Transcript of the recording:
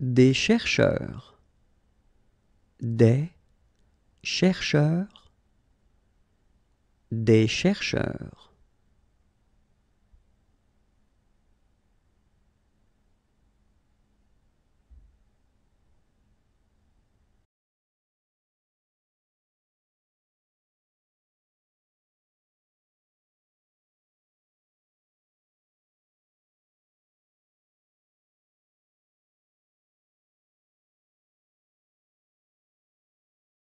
des chercheurs, des chercheurs, des chercheurs.